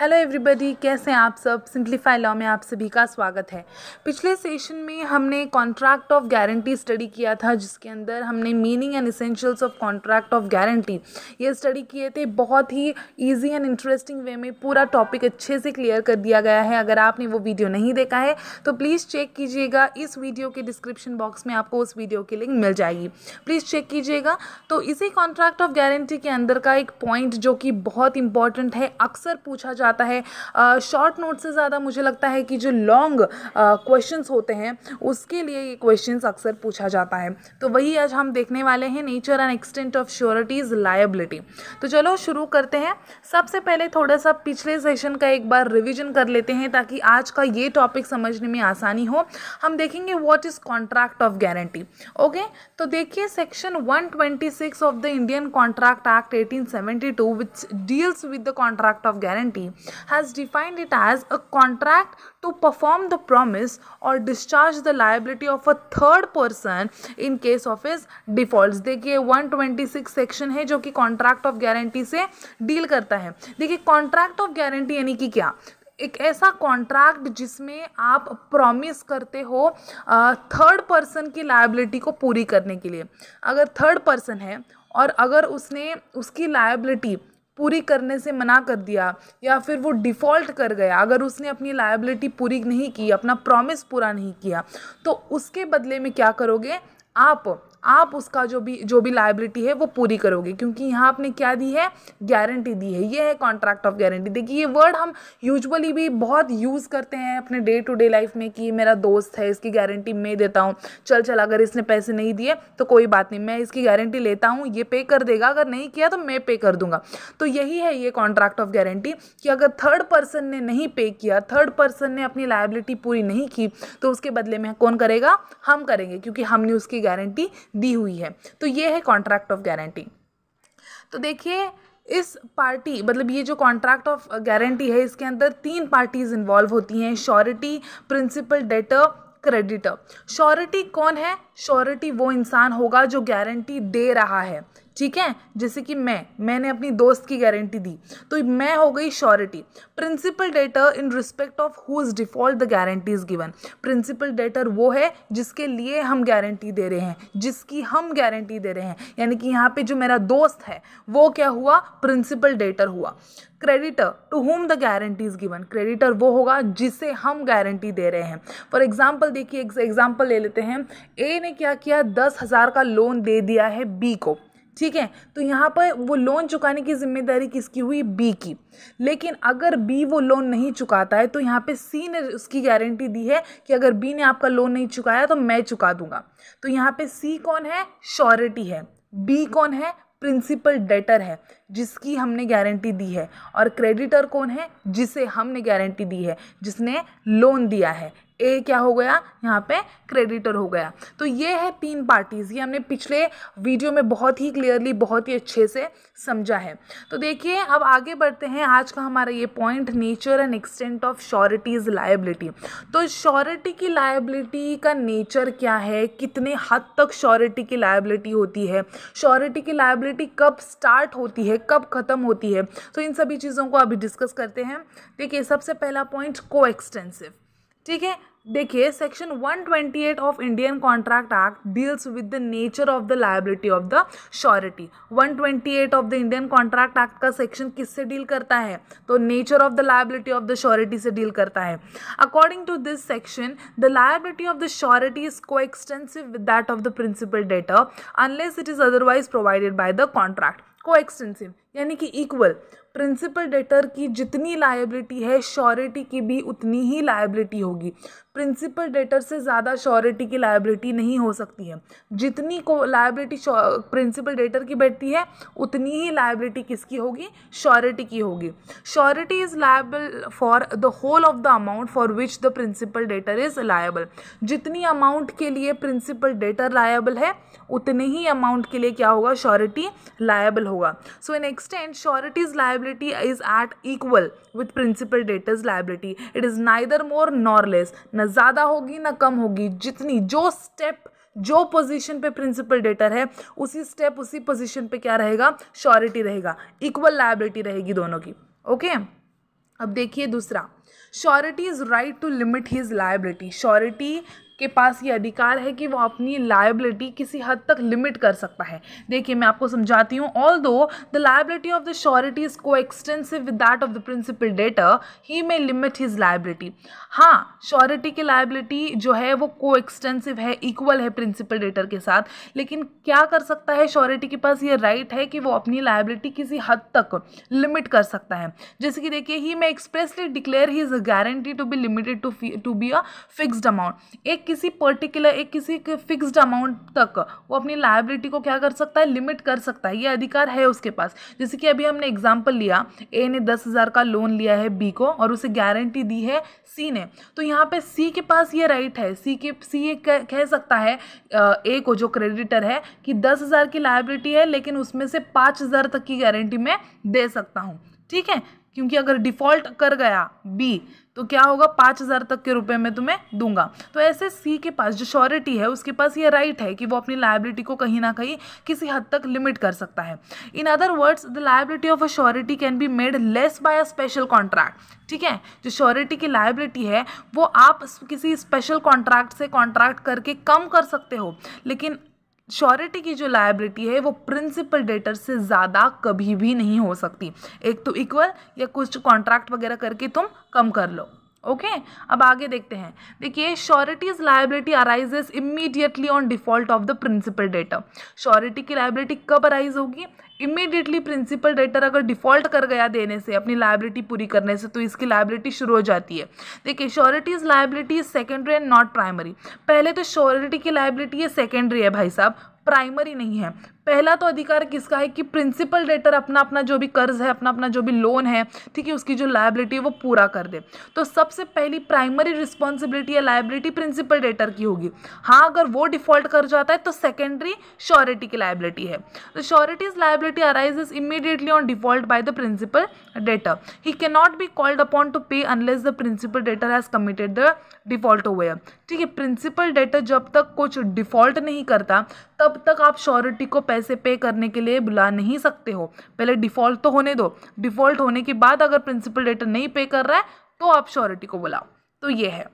Hello everybody कैसे हैं आप सब सिंप्लीफाई लॉ में आप सभी का स्वागत है पिछले सेशन में हमने कॉन्ट्रैक्ट ऑफ गारंटी स्टडी किया था जिसके अंदर हमने meaning and essentials of contract of guarantee ये स्टडी किए थे बहुत ही इजी एंड इंटरेस्टिंग वे में पूरा टॉपिक अच्छे से क्लियर कर दिया गया है अगर आपने वो वीडियो नहीं देखा है तो प्लीज़ चेक कीजिएगा इस वीडियो के डिस्क्रिप्शन बॉक्स में आपको उस वीडियो की लिंक मिल जाएगी प्लीज़ चेक कीजिएगा तो इसी कॉन्ट्रैक्ट ऑफ गारंटी के अंदर का एक पॉइंट जो कि बहुत इंपॉर्टेंट है अक्सर पूछा जा जाता है शॉर्ट नोट से ज़्यादा मुझे लगता है कि जो लॉन्ग क्वेश्चन होते हैं उसके लिए ये क्वेश्चन अक्सर पूछा जाता है तो वही आज हम देखने वाले हैं nature and extent of sureties liability तो चलो शुरू करते हैं सबसे पहले थोड़ा सा पिछले सेशन का एक बार रिविजन कर लेते हैं ताकि आज का ये टॉपिक समझने में आसानी हो हम देखेंगे what is contract of guarantee okay तो देखिए section 126 of the Indian contract act 1872 which deals with the contract of guarantee has defined it as a contract to perform the promise or discharge the liability of a third person in case of his default देखिए 126 सेक्शन है जो कि contract of guarantee से deal करता है देखिए contract of guarantee यानी कि क्या एक ऐसा कॉन्ट्रैक्ट जिसमें आप प्रॉमिस करते हो थर्ड पर्सन की लाइबिलिटी को पूरी करने के लिए अगर थर्ड पर्सन है और अगर उसने उसकी लाइबिलिटी पूरी करने से मना कर दिया या फिर वो डिफ़ॉल्ट कर गया अगर उसने अपनी लायबिलिटी पूरी नहीं की अपना प्रॉमिस पूरा नहीं किया तो उसके बदले में क्या करोगे आप आप उसका जो भी जो भी लाइबिलिटी है वो पूरी करोगे क्योंकि यहाँ आपने क्या दी है गारंटी दी है ये है कॉन्ट्रैक्ट ऑफ गारंटी देखिए ये वर्ड हम यूजुअली भी बहुत यूज़ करते हैं अपने डे टू डे लाइफ में कि मेरा दोस्त है इसकी गारंटी मैं देता हूँ चल चल अगर इसने पैसे नहीं दिए तो कोई बात नहीं मैं इसकी गारंटी लेता हूँ ये पे कर देगा अगर नहीं किया तो मैं पे कर दूंगा तो यही है ये कॉन्ट्रैक्ट ऑफ गारंटी कि अगर थर्ड पर्सन ने नहीं पे किया थर्ड पर्सन ने अपनी लाइबिलिटी पूरी नहीं की तो उसके बदले में कौन करेगा हम करेंगे क्योंकि हमने उसकी गारंटी दी हुई है तो ये है कॉन्ट्रैक्ट ऑफ गारंटी तो देखिए इस पार्टी मतलब ये जो कॉन्ट्रैक्ट ऑफ गारंटी है इसके अंदर तीन पार्टीज़ इन्वॉल्व होती हैं surety principal debtor creditor surety कौन है श्योरिटी वो इंसान होगा जो गारंटी दे रहा है ठीक है जैसे कि मैं मैंने अपनी दोस्त की गारंटी दी तो मैं हो गई surety principal debtor in respect of who is default the guarantee is given principal debtor वो है जिसके लिए हम गारंटी दे रहे हैं जिसकी हम गारंटी दे रहे हैं यानी कि यहाँ पे जो मेरा दोस्त है वो क्या हुआ प्रिंसिपल डेटर हुआ creditor to whom the guarantee is given creditor वो होगा जिसे हम गारंटी दे रहे हैं फॉर एग्जाम्पल देखिए एग्जाम्पल ले लेते हैं ए ने क्या किया दस हज़ार का लोन दे दिया है बी को ठीक है तो यहाँ पर वो लोन चुकाने की जिम्मेदारी किसकी हुई बी की लेकिन अगर बी वो लोन नहीं चुकाता है तो यहाँ पे सी ने उसकी गारंटी दी है कि अगर बी ने आपका लोन नहीं चुकाया तो मैं चुका दूंगा तो यहाँ पे सी कौन है श्योरिटी है बी कौन है प्रिंसिपल डेटर है जिसकी हमने गारंटी दी है और क्रेडिटर कौन है जिसे हमने गारंटी दी है जिसने लोन दिया है ए क्या हो गया यहाँ पे क्रेडिटर हो गया तो ये है तीन पार्टीज़ ये हमने पिछले वीडियो में बहुत ही क्लियरली बहुत ही अच्छे से समझा है तो देखिए अब आगे बढ़ते हैं आज का हमारा ये point nature and extent of sureties liability तो श्योरिटी की लाइबिलिटी का नेचर क्या है कितने हद तक श्योरिटी की लाइबिलिटी होती है श्योरिटी की लाइबिलिटी कब स्टार्ट होती है कब ख़त्म होती है तो इन सभी चीज़ों को अभी डिस्कस करते हैं देखिए सबसे पहला पॉइंट को एक्सटेंसिव ठीक है देखिए section 128 of Indian contract act deals with the nature of the liability of the surety 128 of the Indian contract act का सेक्शन किससे डील करता है तो nature of the liability of the surety से डील करता है according to this section the liability of the surety is coextensive with that of the principal debtor unless it is otherwise provided by the contract को coextensive यानी कि equal principal debtor की जितनी liability है surety की भी उतनी ही लायबिलिटी होगी प्रिंसिपल डेटर से ज़्यादा श्योरिटी की लायबिलिटी नहीं हो सकती है जितनी को लायबिलिटी प्रिंसिपल डेटर की बैठती है उतनी ही लायबिलिटी किसकी होगी श्योरिटी की होगी surety is liable for the whole of the amount for which the principal debtor is liable जितनी अमाउंट के लिए प्रिंसिपल डेटर लायबल है उतने ही अमाउंट के लिए क्या होगा श्योरिटी लायबल होगा सो इन extent, surety's liability is at equal with principal debtor's liability. It is neither more nor less. ना ज़्यादा होगी na कम होगी जितनी जो स्टेप जो पोजीशन पे प्रिंसिपल डेटर है उसी स्टेप उसी पोजीशन पे क्या रहेगा श्योरिटी रहेगा इक्वल लाइबिलिटी रहेगी दोनों की ओके अब देखिए दूसरा surety is right to limit his liability surety के पास ये अधिकार है कि वो अपनी लाइबिलिटी किसी हद तक लिमिट कर सकता है देखिए मैं आपको समझाती हूँ although the liability of the surety is coextensive with that of the principal debtor he may limit his liability हाँ श्योरिटी की लाइबिलिटी जो है वो को एक्सटेंसिव है इक्वल है प्रिंसिपल डेटर के साथ लेकिन क्या कर सकता है श्योरिटी के पास ये राइट right है कि वो अपनी लाइबिलिटी किसी हद तक लिमिट कर सकता है जैसे कि देखिए he may expressly declare his a guarantee to be limited to to be a fixed amount एक किसी पर्टिकुलर एक किसी फिक्स्ड अमाउंट तक वो अपनी लाइबिलिटी को क्या कर सकता है लिमिट कर सकता है ये अधिकार है उसके पास जैसे कि अभी हमने एग्जाम्पल लिया ए ने दस हज़ार का लोन लिया है बी को और उसे गारंटी दी है सी ने तो यहाँ पे सी के पास ये राइट है सी के सी ये कह सकता है ए को जो क्रेडिटर है कि दस हज़ार की लाइबिलिटी है लेकिन उसमें से पाँच हज़ार तक की गारंटी मैं दे सकता हूँ ठीक है क्योंकि अगर डिफ़ॉल्ट कर गया बी तो क्या होगा पाँच हज़ार तक के रुपए में तुम्हें दूंगा तो ऐसे सी के पास जो श्योरिटी है उसके पास ये राइट है कि वो अपनी लाइबिलिटी को कहीं ना कहीं किसी हद तक लिमिट कर सकता है in other words the liability of a surety can be made less by a special contract ठीक है जो श्योरिटी की लाइबिलिटी है वो आप किसी स्पेशल कॉन्ट्रैक्ट से कॉन्ट्रैक्ट करके कम कर सकते हो लेकिन श्योरिटी की जो लायबिलिटी है वो प्रिंसिपल डेटर से ज़्यादा कभी भी नहीं हो सकती एक तो इक्वल या कुछ कॉन्ट्रैक्ट वगैरह करके तुम कम कर लो ओके अब आगे देखते हैं देखिए surety's liability arises immediately on default of the principal debtor surety की लाइबिलिटी कब अराइज होगी इमीडिएटली प्रिंसिपल डेटर अगर डिफॉल्ट कर गया देने से अपनी लाइबिलिटी पूरी करने से तो इसकी लाइबिलिटी शुरू हो जाती है देखिए surety's liability is secondary and not primary पहले तो श्योरिटी की लाइबिलिटी ये सेकेंडरी है भाई साहब प्राइमरी नहीं है पहला तो अधिकार किसका है कि प्रिंसिपल डेटर अपना अपना जो भी कर्ज है अपना अपना जो भी लोन है ठीक है उसकी जो लाइबिलिटी है वो पूरा कर दे तो सबसे पहली प्राइमरी रिस्पॉन्सिबिलिटी या लाइबिलिटी प्रिंसिपल डेटर की होगी हाँ अगर वो डिफॉल्ट कर जाता है तो सेकेंडरी श्योरिटी की लाइबिलिटी है surety surety's liability arises immediately on default by the principal debtor he can not be called upon to pay unless the principal debtor has committed the default हो ठीक है principal debtor जब तक कुछ default नहीं करता तब तक आप श्योरिटी को पैसे पे करने के लिए बुला नहीं सकते हो पहले डिफ़ॉल्ट तो होने दो डिफ़ॉल्ट होने के बाद अगर प्रिंसिपल डेटर नहीं पे कर रहा है तो आप श्योरिटी को बुलाओ तो ये है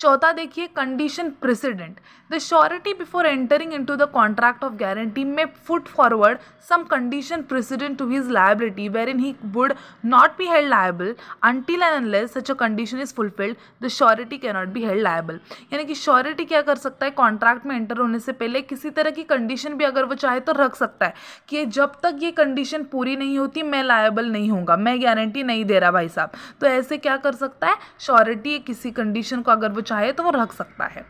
चौथा देखिए condition precedent the surety before entering in to the contract of guarantee may put forward some condition precedent to his liability wherein he would not be held liable until and unless such a condition is fulfilled the surety cannot be held liable यानी कि surety क्या कर सकता है contract में enter होने से पहले किसी तरह की कंडीशन भी अगर वो चाहे तो रख सकता है कि जब तक ये कंडीशन पूरी नहीं होती मैं लाइबल नहीं होऊंगा मैं गारंटी नहीं दे रहा भाई साहब तो ऐसे क्या कर सकता है श्योरिटी किसी कंडीशन को अगर वो चाहे तो वो रख सकता है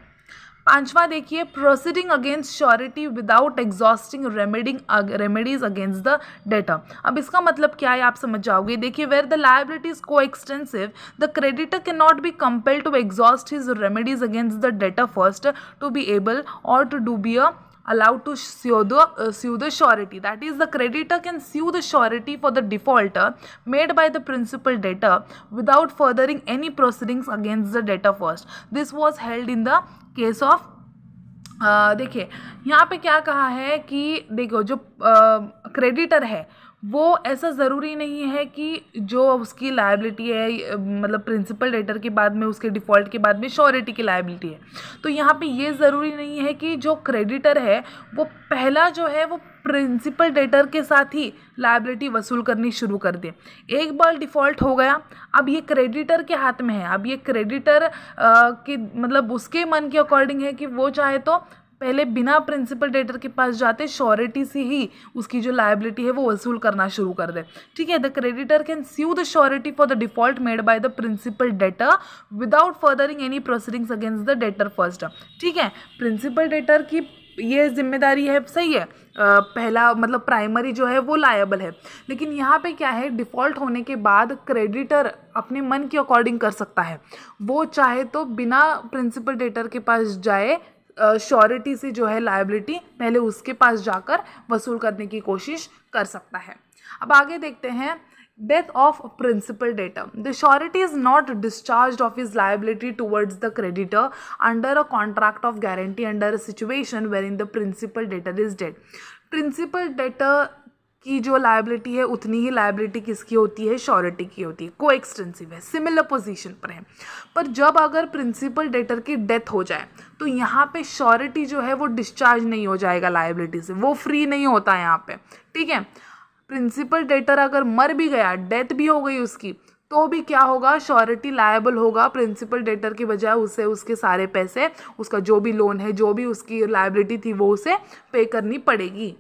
पांचवा देखिए proceeding against surety without exhausting remedying remedies against the debtor अब इसका मतलब क्या है आप समझ जाओगे देखिए where the liability is coextensive the creditor can not be compelled to exhaust his remedies against the debtor first to be able और to do be a allowed to sue the, uh, sue the surety. That is, the creditor can sue the surety for the defaulter made by the principal debtor without furthering any proceedings against the debtor first. This was held in the case of देखिए यहाँ पे क्या कहा है कि देखो जो creditor है वो ऐसा ज़रूरी नहीं है कि जो उसकी लाइबिलिटी है मतलब प्रिंसिपल डेटर के बाद में उसके डिफ़ॉल्ट के बाद में श्योरिटी की लाइबिलिटी है तो यहाँ पे ये ज़रूरी नहीं है कि जो क्रेडिटर है वो पहला जो है वो प्रिंसिपल डेटर के साथ ही लाइबिलिटी वसूल करनी शुरू कर दें एक बार डिफ़ॉल्ट हो गया अब ये क्रेडिटर के हाथ में है अब ये क्रेडिटर के मतलब उसके मन के अकॉर्डिंग है कि वो चाहे तो पहले बिना प्रिंसिपल डेटर के पास जाते श्योरिटी से ही उसकी जो लाइबिलिटी है वो वसूल करना शुरू कर दे ठीक है the creditor can sue the surety for the default made by the principal debtor without furthering any proceedings against the debtor first ठीक है प्रिंसिपल डेटर की ये जिम्मेदारी है सही है आ, पहला मतलब प्राइमरी जो है वो लायबल है लेकिन यहाँ पे क्या है डिफ़ॉल्ट होने के बाद क्रेडिटर अपने मन के अकॉर्डिंग कर सकता है वो चाहे तो बिना प्रिंसिपल डेटर के पास जाए श्योरिटी से जो है लाइबिलिटी पहले उसके पास जाकर वसूल करने की कोशिश कर सकता है अब आगे देखते हैं death of principal debtor the surety is not discharge of is liability towards the creditor under a contract of guarantee under a situation wherein the principal debtor is dead principal debtor की जो liability है उतनी ही liability किसकी होती है surety की होती है को एक्सटेंसिव है सिमिलर पोजीशन पर है पर जब अगर प्रिंसिपल डेटर की डेथ हो जाए तो यहाँ पे श्योरिटी जो है वो डिस्चार्ज नहीं हो जाएगा लाइबिलिटी से वो फ्री नहीं होता है यहाँ पे ठीक है प्रिंसिपल डेटर अगर मर भी गया डेथ भी हो गई उसकी तो भी क्या होगा श्योरिटी लायबल होगा प्रिंसिपल डेटर की बजाय उसे उसके सारे पैसे उसका जो भी लोन है जो भी उसकी लाइबिलिटी थी वो उसे पे करनी पड़ेगी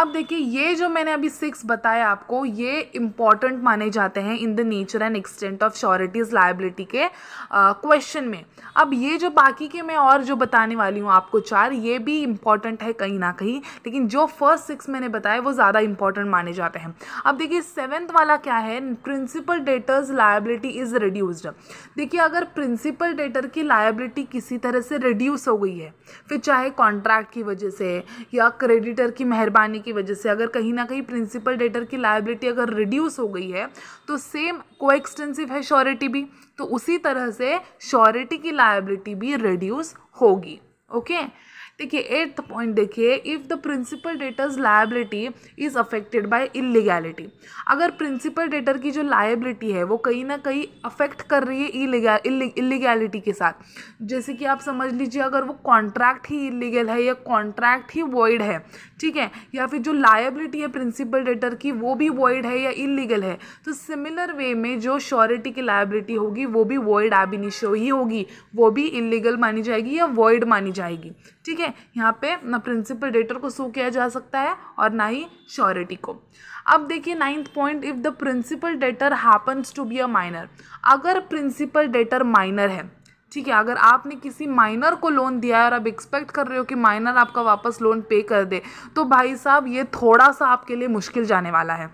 अब देखिए ये जो मैंने अभी सिक्स बताया आपको ये इंपॉर्टेंट माने जाते हैं in the nature and extent of sureties liability के क्वेश्चन में अब ये जो बाकी के मैं और जो बताने वाली हूँ आपको चार ये भी इंपॉर्टेंट है कहीं ना कहीं लेकिन जो फर्स्ट सिक्स मैंने बताए वो ज़्यादा इंपॉर्टेंट माने जाते हैं अब देखिए सेवन्थ वाला क्या है principal debtors liability is reduce देखिए अगर प्रिंसिपल डेटर की लाइबिलिटी किसी तरह से रिड्यूस हो गई है फिर चाहे कॉन्ट्रैक्ट की वजह से या क्रेडिटर की मेहरबानी की वजह से अगर कहीं ना कहीं प्रिंसिपल डेटर की लाइबिलिटी अगर रिड्यूस हो गई है तो सेम को एक्सटेंसिव है श्योरिटी भी तो उसी तरह से श्योरिटी की लाइबिलिटी भी रिड्यूस होगी ओके okay? देखिए एट्थ पॉइंट देखिए if the principal debtors liability is affected by illegality अगर प्रिंसिपल डेटर की जो लाइबिलिटी है वो कहीं ना कहीं अफेक्ट कर रही है इलीगैलिटी के साथ जैसे कि आप समझ लीजिए अगर वो कॉन्ट्रैक्ट ही इलीगल है या कॉन्ट्रैक्ट ही वॉइड है ठीक है या फिर जो लाइबिलिटी है प्रिंसिपल डेटर की वो भी वॉइड है या इलीगल है तो सिमिलर वे में जो श्योरिटी की लाइबिलिटी होगी वो भी वॉइड एबिनिशो ही होगी वो भी इलीगल मानी जाएगी या वॉइड मानी जाएगी ठीक है है यहाँ पे ना प्रिंसिपल डेटर को सू किया जा सकता है और ना ही श्योरिटी को अब देखिए ninth point if the principal debtor happens to be a minor अगर प्रिंसिपल डेटर माइनर है ठीक है अगर आपने किसी माइनर को लोन दिया है और अब एक्सपेक्ट कर रहे हो कि माइनर आपका वापस लोन पे कर दे तो भाई साहब ये थोड़ा सा आपके लिए मुश्किल जाने वाला है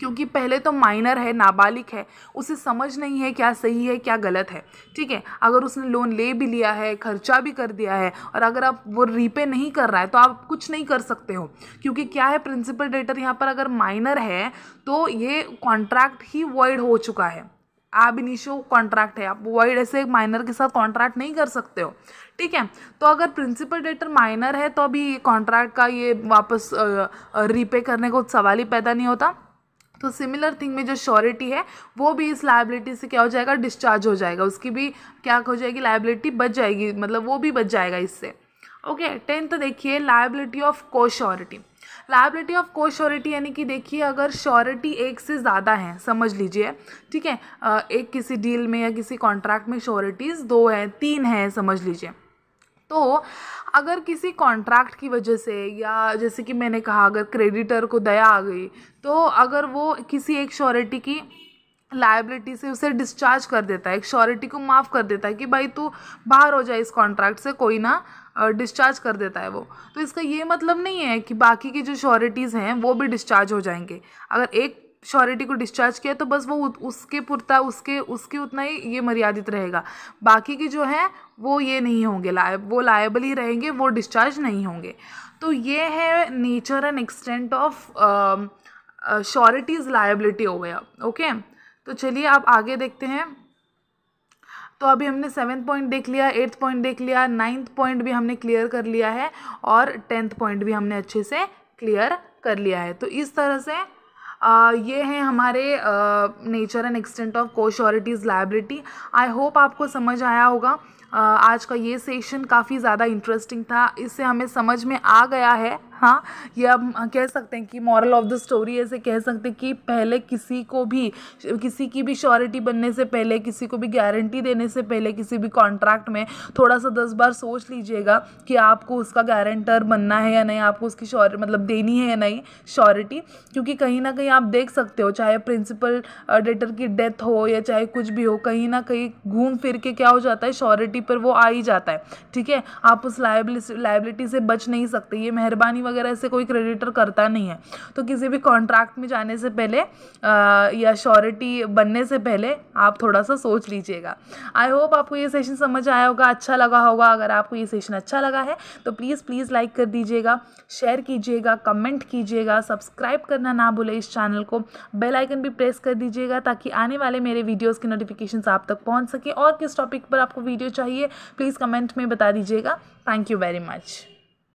क्योंकि पहले तो माइनर है नाबालिग है उसे समझ नहीं है क्या सही है क्या गलत है ठीक है अगर उसने लोन ले भी लिया है खर्चा भी कर दिया है और अगर आप वो रीपे नहीं कर रहा है तो आप कुछ नहीं कर सकते हो क्योंकि क्या है प्रिंसिपल डेटर यहाँ पर अगर माइनर है तो ये कॉन्ट्रैक्ट ही वॉइड हो चुका है आप इनिशो कॉन्ट्रैक्ट है आप वॉइड ऐसे माइनर के साथ कॉन्ट्रैक्ट नहीं कर सकते हो ठीक है तो अगर प्रिंसिपल डेटर माइनर है तो अभी कॉन्ट्रैक्ट का ये वापस रीपे करने को सवाल ही पैदा नहीं होता तो सिमिलर थिंग में जो श्योरिटी है वो भी इस लाइबिलिटी से क्या हो जाएगा डिस्चार्ज हो जाएगा उसकी भी क्या हो जाएगी लाइबिलिटी बच जाएगी मतलब वो भी बच जाएगा इससे ओके टेंथ देखिए लाइबिलिटी ऑफ को श्योरिटी लाइबिलिटी ऑफ को श्योरिटी यानी कि देखिए अगर श्योरिटी एक से ज़्यादा है समझ लीजिए ठीक है एक किसी डील में या किसी कॉन्ट्रैक्ट में श्योरिटीज़ दो हैं तीन हैं समझ लीजिए तो अगर किसी कॉन्ट्रैक्ट की वजह से या जैसे कि मैंने कहा अगर क्रेडिटर को दया आ गई तो अगर वो किसी एक श्योरिटी की लाइबिलिटी से उसे डिस्चार्ज कर देता है एक श्योरिटी को माफ़ कर देता है कि भाई तू बाहर हो जाए इस कॉन्ट्रैक्ट से कोई ना डिस्चार्ज कर देता है वो तो इसका ये मतलब नहीं है कि बाकी की जो श्योरिटीज़ हैं वो भी डिस्चार्ज हो जाएंगे अगर एक श्योरिटी को डिस्चार्ज किया तो बस वो उसके पुरता उसके उसके उतना ही ये मर्यादित रहेगा बाकी की जो है वो ये नहीं होंगे लाए वो लाएबल ही रहेंगे वो डिस्चार्ज नहीं होंगे तो ये है nature and extent of sureties liability हो गया ओके तो चलिए आप आगे देखते हैं तो अभी हमने सेवन्थ पॉइंट देख लिया एट्थ पॉइंट देख लिया नाइन्थ पॉइंट भी हमने क्लियर कर लिया है और टेंथ पॉइंट भी हमने अच्छे से क्लियर कर लिया है तो इस तरह से ये हैं हमारे nature and extent of cosureties liability I hope आपको समझ आया होगा आज का ये सेशन काफ़ी ज़्यादा इंटरेस्टिंग था इससे हमें समझ में आ गया है हाँ ये हम कह सकते हैं कि मॉरल ऑफ द स्टोरी ऐसे कह सकते हैं कि पहले किसी को भी किसी की भी श्योरिटी बनने से पहले किसी को भी गारंटी देने से पहले किसी भी कॉन्ट्रैक्ट में थोड़ा सा दस बार सोच लीजिएगा कि आपको उसका गारंटर बनना है या नहीं आपको उसकी श्योर मतलब देनी है या नहीं श्योरिटी क्योंकि कहीं ना कहीं आप देख सकते हो चाहे प्रिंसिपल डेटर की डेथ हो या चाहे कुछ भी हो कहीं ना कहीं घूम फिर के क्या हो जाता है श्योरिटी पर वो आ ही जाता है ठीक है आप उस लाइबिलिटी से बच नहीं सकते ये मेहरबानी वगैरह से कोई क्रेडिटर करता नहीं है तो किसी भी कॉन्ट्रैक्ट में जाने से पहले आ, या श्योरिटी बनने से पहले आप थोड़ा सा सोच लीजिएगा आई होप आपको ये सेशन समझ आया होगा अच्छा लगा होगा अगर आपको ये सेशन अच्छा लगा है तो प्लीज़ प्लीज़ लाइक कर दीजिएगा शेयर कीजिएगा कमेंट कीजिएगा सब्सक्राइब करना ना भूले इस चैनल को बेल आइकन भी प्रेस कर दीजिएगा ताकि आने वाले मेरे वीडियोज़ के नोटिफिकेशन आप तक पहुँच सके और किस टॉपिक पर आपको वीडियो चाहिए प्लीज़ कमेंट में बता दीजिएगा थैंक यू वेरी मच